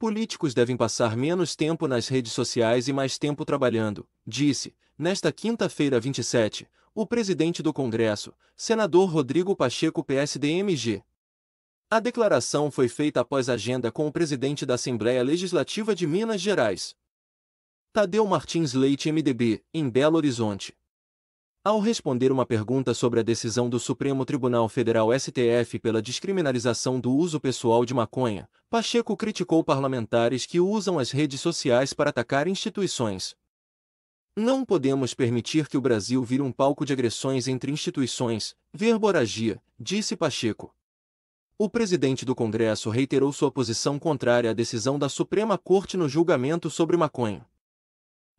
Políticos devem passar menos tempo nas redes sociais e mais tempo trabalhando, disse, nesta quinta-feira 27, o presidente do Congresso, senador Rodrigo Pacheco PSDMG. A declaração foi feita após agenda com o presidente da Assembleia Legislativa de Minas Gerais, Tadeu Martins Leite MDB, em Belo Horizonte. Ao responder uma pergunta sobre a decisão do Supremo Tribunal Federal STF pela descriminalização do uso pessoal de maconha, Pacheco criticou parlamentares que usam as redes sociais para atacar instituições. Não podemos permitir que o Brasil vire um palco de agressões entre instituições, verboragia, disse Pacheco. O presidente do Congresso reiterou sua posição contrária à decisão da Suprema Corte no julgamento sobre maconha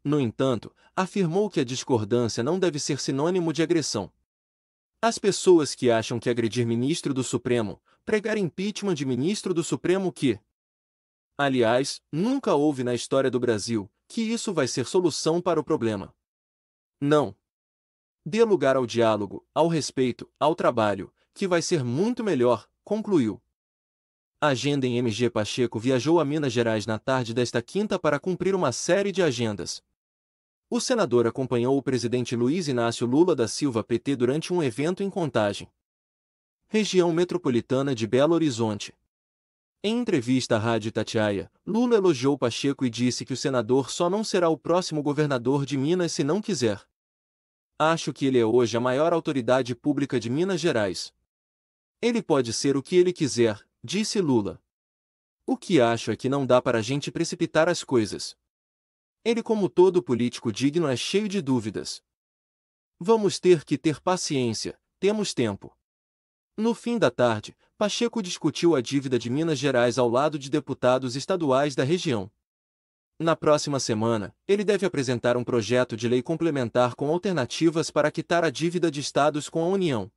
no entanto, afirmou que a discordância não deve ser sinônimo de agressão. As pessoas que acham que agredir ministro do Supremo, pregar impeachment de ministro do Supremo que, aliás, nunca houve na história do Brasil, que isso vai ser solução para o problema. Não. Dê lugar ao diálogo, ao respeito, ao trabalho, que vai ser muito melhor, concluiu. agenda em MG Pacheco viajou a Minas Gerais na tarde desta quinta para cumprir uma série de agendas, o senador acompanhou o presidente Luiz Inácio Lula da Silva PT durante um evento em Contagem, região metropolitana de Belo Horizonte. Em entrevista à Rádio Tatiaia, Lula elogiou Pacheco e disse que o senador só não será o próximo governador de Minas se não quiser. Acho que ele é hoje a maior autoridade pública de Minas Gerais. Ele pode ser o que ele quiser, disse Lula. O que acho é que não dá para a gente precipitar as coisas. Ele, como todo político digno, é cheio de dúvidas. Vamos ter que ter paciência, temos tempo. No fim da tarde, Pacheco discutiu a dívida de Minas Gerais ao lado de deputados estaduais da região. Na próxima semana, ele deve apresentar um projeto de lei complementar com alternativas para quitar a dívida de estados com a União.